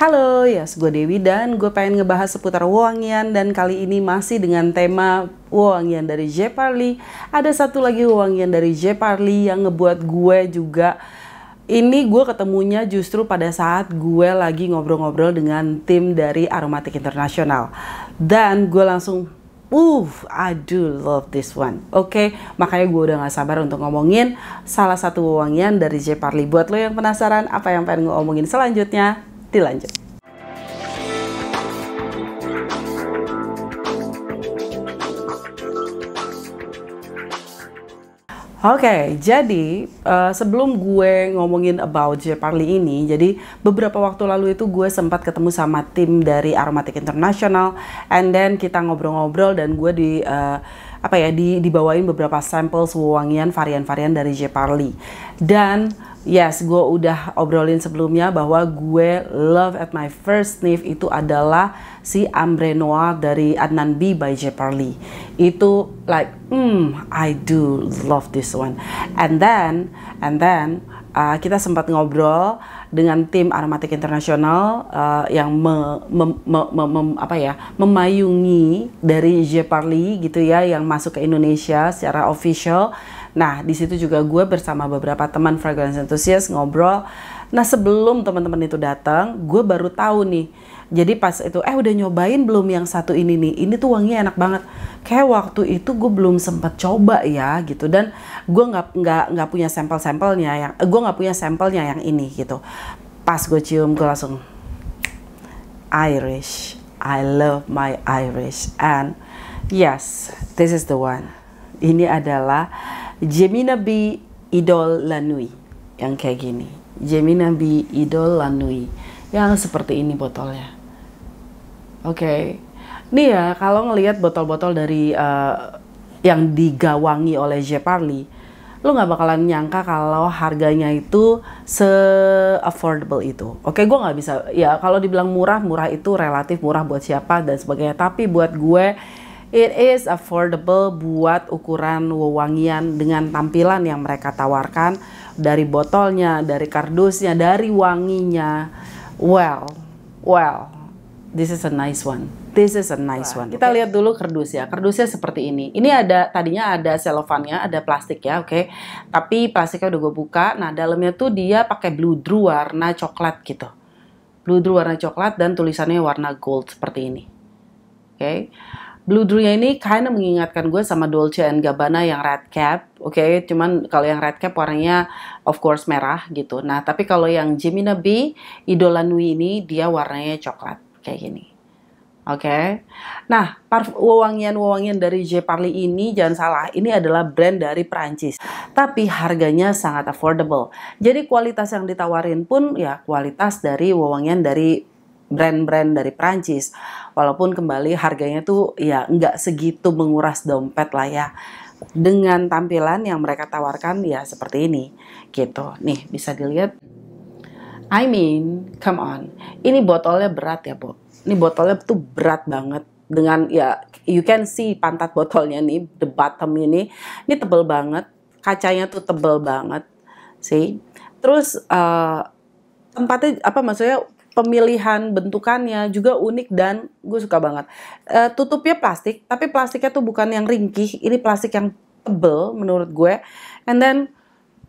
Halo, ya yes, gue Dewi dan gue pengen ngebahas seputar wangian dan kali ini masih dengan tema wangian dari J. Parley. Ada satu lagi wangian dari J. Parley yang ngebuat gue juga ini gue ketemunya justru pada saat gue lagi ngobrol-ngobrol dengan tim dari Aromatik Internasional. Dan gue langsung Uh, I do love this one. Oke, okay, makanya gue udah gak sabar untuk ngomongin salah satu wangian dari J. Parley. Buat lo yang penasaran apa yang pengen gue omongin selanjutnya, dilanjut. Oke, okay, jadi uh, sebelum gue ngomongin about Parley ini, jadi beberapa waktu lalu itu gue sempat ketemu sama tim dari Aromatic International, and then kita ngobrol-ngobrol dan gue di uh, apa ya di dibawain beberapa sampel wewangian varian-varian dari J Parley dan yes gue udah obrolin sebelumnya bahwa gue love at my first sniff itu adalah si Ambre Noir dari Adnan B by J Parley itu like hmm I do love this one and then and then uh, kita sempat ngobrol dengan tim aromatik internasional uh, yang me, me, me, me, me, apa ya memayungi dari Je Parli gitu ya yang masuk ke Indonesia secara official. Nah di situ juga gue bersama beberapa teman fragrance enthusiast ngobrol. Nah sebelum teman-teman itu datang, gue baru tahu nih jadi pas itu eh udah nyobain belum yang satu ini nih ini tuh wanginya enak banget kayak waktu itu gue belum sempet coba ya gitu dan gue nggak nggak nggak punya sampel-sampelnya yang eh, gue nggak punya sampelnya yang ini gitu pas gue cium gue langsung Irish I love my Irish and yes this is the one ini adalah Gemina B Idol Lanui yang kayak gini Gemina B Idol Lanui yang seperti ini botolnya Oke. Okay. Nih ya, kalau ngelihat botol-botol dari uh, yang digawangi oleh Jeparli, lu nggak bakalan nyangka kalau harganya itu se affordable itu. Oke, okay, gue nggak bisa. Ya kalau dibilang murah, murah itu relatif murah buat siapa dan sebagainya. Tapi buat gue, it is affordable buat ukuran wewangian dengan tampilan yang mereka tawarkan dari botolnya, dari kardusnya, dari wanginya. Well, well, This is a nice one. This is a nice one. Kita okay. lihat dulu kerdus ya. Kerdusnya seperti ini. Ini ada tadinya ada selofannya, ada plastik ya, oke. Okay? Tapi plastiknya udah gue buka. Nah dalamnya tuh dia pakai blue drew warna coklat gitu. Blue drew warna coklat dan tulisannya warna gold seperti ini. Oke. Okay? Blue Drew-nya ini kinda mengingatkan gue sama Dolce and Gabbana yang red cap, oke? Okay? Cuman kalau yang red cap warnanya of course merah gitu. Nah, tapi kalau yang Jimina B, idola Nui ini dia warnanya coklat kayak gini. Oke. Okay? Nah, wewangian-wewangian dari J. Parley ini jangan salah, ini adalah brand dari Perancis. Tapi harganya sangat affordable. Jadi kualitas yang ditawarin pun ya kualitas dari wewangian dari brand-brand dari Perancis. Walaupun kembali harganya tuh ya nggak segitu menguras dompet lah ya. Dengan tampilan yang mereka tawarkan ya seperti ini gitu. Nih, bisa dilihat I mean, come on. Ini botolnya berat ya, Bo. Ini botolnya tuh berat banget dengan ya you can see pantat botolnya nih, the bottom ini. Ini tebel banget, kacanya tuh tebel banget. sih. Terus uh, tempatnya apa maksudnya pemilihan bentukannya juga unik dan gue suka banget. Uh, tutupnya plastik, tapi plastiknya tuh bukan yang ringkih, ini plastik yang tebel menurut gue. And then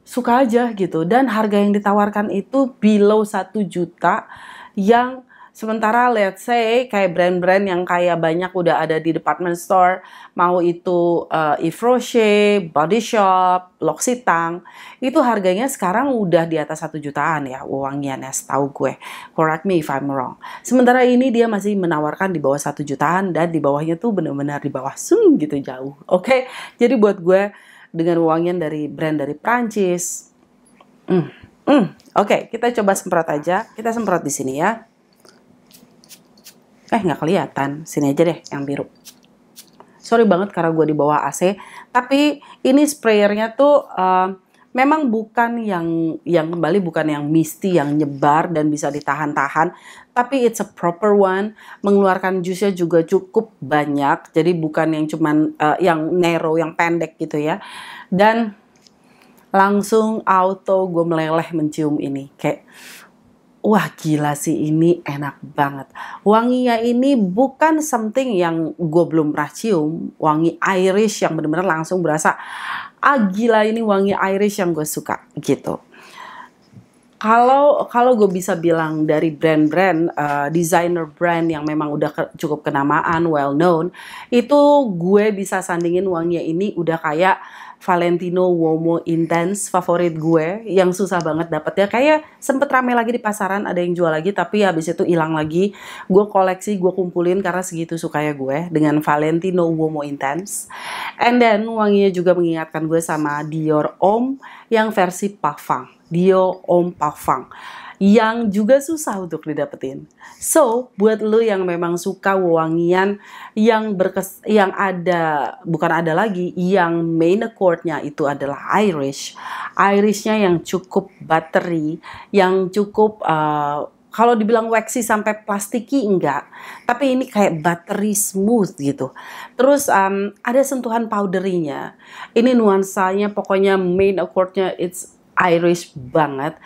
suka aja gitu dan harga yang ditawarkan itu below 1 juta yang sementara let's say kayak brand-brand yang kayak banyak udah ada di department store mau itu uh, Yves Rocher, Body Shop, L'Occitane itu harganya sekarang udah di atas satu jutaan ya uangnya Nes nah, tahu gue correct me if I'm wrong sementara ini dia masih menawarkan di bawah satu jutaan dan di bawahnya tuh bener-bener di bawah sung gitu jauh oke okay? jadi buat gue dengan wangian dari brand dari Prancis. Mm. Mm. Oke, okay, kita coba semprot aja. Kita semprot di sini ya. Eh, nggak kelihatan. Sini aja deh yang biru. Sorry banget karena gue di bawah AC. Tapi ini sprayernya tuh... Uh, memang bukan yang yang kembali bukan yang misti yang nyebar dan bisa ditahan-tahan tapi it's a proper one mengeluarkan jusnya juga cukup banyak jadi bukan yang cuman uh, yang narrow yang pendek gitu ya dan langsung auto gue meleleh mencium ini kayak Wah gila sih ini enak banget. Wanginya ini bukan something yang gue belum pernah cium. Wangi Irish yang bener-bener langsung berasa ah gila ini wangi Irish yang gue suka gitu kalau kalau gue bisa bilang dari brand-brand uh, designer brand yang memang udah ke, cukup kenamaan well known itu gue bisa sandingin wanginya ini udah kayak Valentino Womo Intense favorit gue yang susah banget dapetnya kayak sempet rame lagi di pasaran ada yang jual lagi tapi habis itu hilang lagi gue koleksi gue kumpulin karena segitu sukanya gue dengan Valentino Womo Intense and then wanginya juga mengingatkan gue sama Dior Om yang versi Parfum Dior Om Parfum yang juga susah untuk didapetin. So, buat lo yang memang suka wewangian yang berkes yang ada bukan ada lagi yang main accordnya itu adalah Irish. Irishnya yang cukup buttery, yang cukup uh, kalau dibilang waxy sampai plastiki enggak, tapi ini kayak buttery smooth gitu. Terus um, ada sentuhan powderynya. Ini nuansanya pokoknya main accordnya it's Irish banget.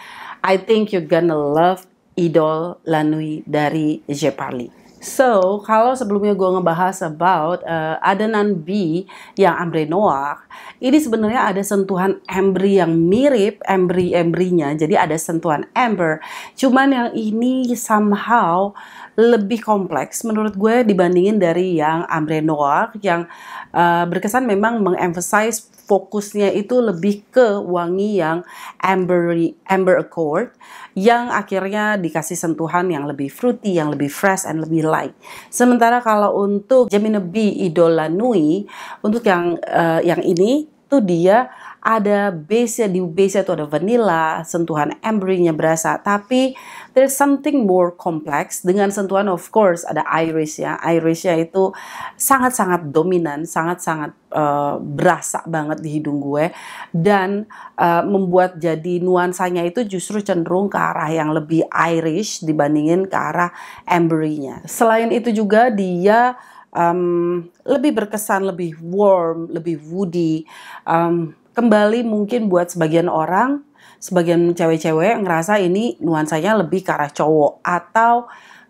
I think you're gonna love Idol Lanui dari Jeparli. So, kalau sebelumnya gue ngebahas about uh, adonan B yang ambre noir, ini sebenarnya ada sentuhan embry yang mirip embry-embrynya. Jadi ada sentuhan amber, cuman yang ini somehow lebih kompleks menurut gue dibandingin dari yang Ambre Noir yang uh, berkesan memang mengemphasize fokusnya itu lebih ke wangi yang amber amber accord yang akhirnya dikasih sentuhan yang lebih fruity, yang lebih fresh and lebih light. Sementara kalau untuk Gemini B Idola Nui untuk yang uh, yang ini tuh dia ada base-nya di base itu ada vanilla, sentuhan emberingnya berasa, tapi there's something more complex dengan sentuhan of course ada iris ya, irisnya itu sangat-sangat dominan, sangat-sangat uh, berasa banget di hidung gue dan uh, membuat jadi nuansanya itu justru cenderung ke arah yang lebih irish dibandingin ke arah emberingnya. Selain itu juga dia um, lebih berkesan, lebih warm, lebih woody. Um, kembali mungkin buat sebagian orang, sebagian cewek-cewek ngerasa ini nuansanya lebih ke arah cowok atau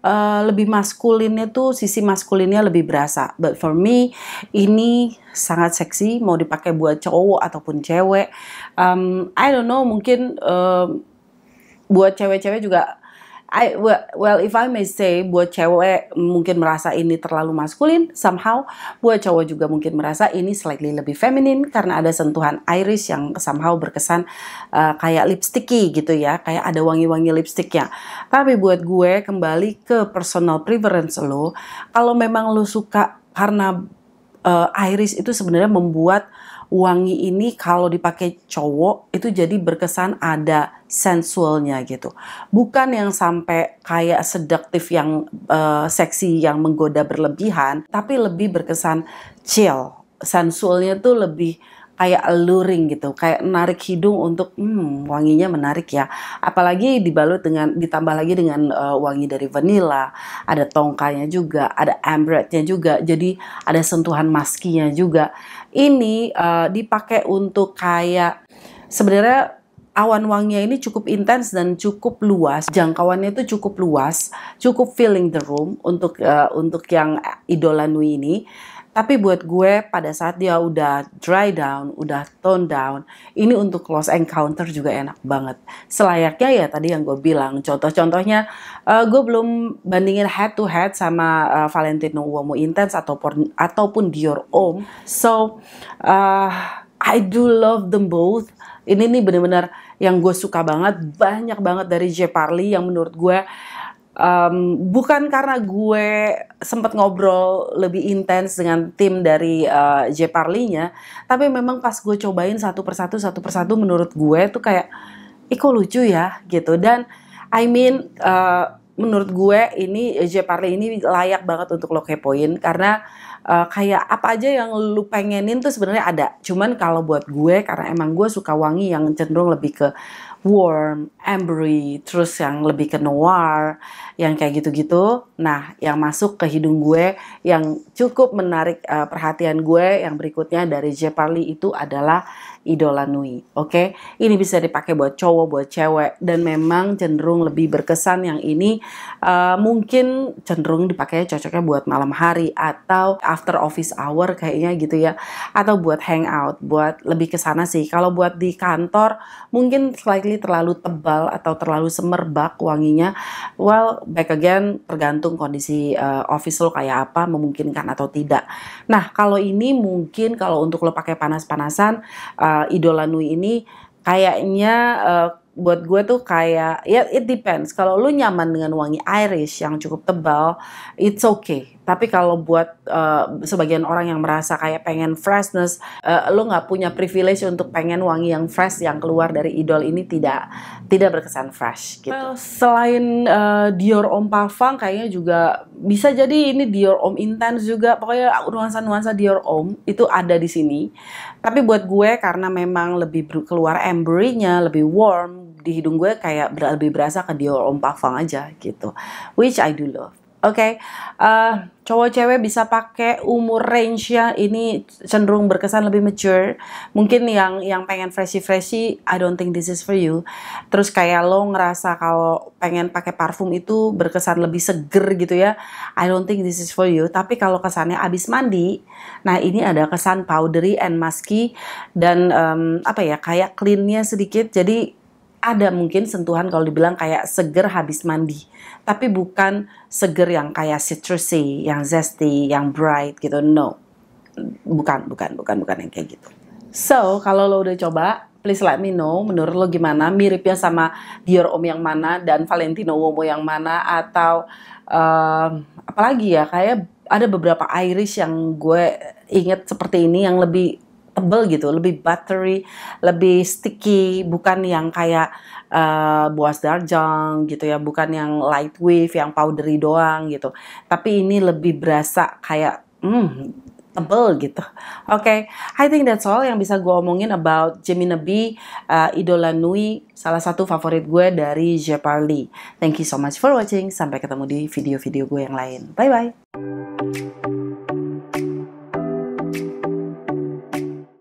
Uh, lebih maskulinnya tuh sisi maskulinnya lebih berasa. But for me ini sangat seksi mau dipakai buat cowok ataupun cewek. Um, I don't know mungkin uh, buat cewek-cewek juga I well, well if I may say buat cewek mungkin merasa ini terlalu maskulin somehow buat cowok juga mungkin merasa ini slightly lebih feminin karena ada sentuhan iris yang somehow berkesan uh, kayak lipsticky gitu ya kayak ada wangi-wangi lipstiknya tapi buat gue kembali ke personal preference lo kalau memang lo suka karena uh, eh, iris itu sebenarnya membuat wangi ini kalau dipakai cowok itu jadi berkesan ada sensualnya gitu. Bukan yang sampai kayak seduktif yang uh, seksi yang menggoda berlebihan, tapi lebih berkesan chill. Sensualnya tuh lebih kayak luring gitu, kayak narik hidung untuk hmm wanginya menarik ya. Apalagi dibalut dengan ditambah lagi dengan uh, wangi dari vanilla, ada tongkanya juga, ada ambretnya juga. Jadi ada sentuhan maskinya juga. Ini uh, dipakai untuk kayak sebenarnya awan wanginya ini cukup intens dan cukup luas. Jangkauannya itu cukup luas, cukup filling the room untuk uh, untuk yang idola Nui ini tapi buat gue pada saat dia udah dry down, udah tone down, ini untuk close encounter juga enak banget. Selayaknya ya tadi yang gue bilang, contoh-contohnya uh, gue belum bandingin head to head sama uh, Valentino Uomo Intense ataupun ataupun Dior Om. So uh, I do love them both. Ini nih bener-bener yang gue suka banget, banyak banget dari J Parley yang menurut gue um, bukan karena gue sempat ngobrol lebih intens dengan tim dari uh, J tapi memang pas gue cobain satu persatu satu persatu menurut gue tuh kayak iko lucu ya gitu dan I mean uh, menurut gue ini J ini layak banget untuk lo kepoin karena uh, kayak apa aja yang lu pengenin tuh sebenarnya ada. Cuman kalau buat gue karena emang gue suka wangi yang cenderung lebih ke warm, ambery, terus yang lebih ke noir, yang kayak gitu-gitu. Nah, yang masuk ke hidung gue yang cukup menarik uh, perhatian gue yang berikutnya dari Jeparly itu adalah idola Nui. Oke, okay? ini bisa dipakai buat cowok, buat cewek, dan memang cenderung lebih berkesan yang ini uh, mungkin cenderung dipakai cocoknya buat malam hari atau after office hour kayaknya gitu ya, atau buat hangout, buat lebih ke sana sih. Kalau buat di kantor mungkin slightly terlalu tebal atau terlalu semerbak wanginya. Well, back again tergantung kondisi uh, office lo kayak apa, memungkinkan atau tidak. Nah, kalau ini mungkin kalau untuk lo pakai panas-panasan uh, uh, Idola Nui ini kayaknya uh, buat gue tuh kayak ya it depends kalau lu nyaman dengan wangi Irish yang cukup tebal it's okay tapi kalau buat uh, sebagian orang yang merasa kayak pengen freshness uh, lu nggak punya privilege untuk pengen wangi yang fresh yang keluar dari idol ini tidak tidak berkesan fresh gitu well, selain uh, Dior Om Parfum kayaknya juga bisa jadi ini Dior Om Intense juga pokoknya nuansa-nuansa Dior Om itu ada di sini tapi buat gue karena memang lebih keluar embry lebih warm di hidung gue kayak ber lebih berasa ke Dior Om Pavang aja gitu. Which I do love. Oke, okay. uh, eh, hmm. cowok cewek bisa pakai umur range ya ini cenderung berkesan lebih mature. Mungkin yang yang pengen freshy freshy, I don't think this is for you. Terus kayak lo ngerasa kalau pengen pakai parfum itu berkesan lebih seger gitu ya, I don't think this is for you. Tapi kalau kesannya abis mandi, nah ini ada kesan powdery and musky dan um, apa ya kayak cleannya sedikit. Jadi ada mungkin sentuhan kalau dibilang kayak seger habis mandi, tapi bukan seger yang kayak citrusy, yang zesty, yang bright gitu. No, bukan, bukan, bukan, bukan yang kayak gitu. So kalau lo udah coba, please let me know menurut lo gimana miripnya sama Dior Om yang mana dan Valentino Uomo yang mana atau uh, apalagi ya kayak ada beberapa Irish yang gue inget seperti ini yang lebih tebel gitu, lebih buttery, lebih sticky, bukan yang kayak uh, buas darjang gitu ya, bukan yang light wave, yang powdery doang gitu. Tapi ini lebih berasa kayak hmm, tebel gitu. Oke, okay. I think that's all yang bisa gue omongin about Jemina B, uh, eh, idola Nui, salah satu favorit gue dari Je Thank you so much for watching. Sampai ketemu di video-video gue yang lain. Bye-bye.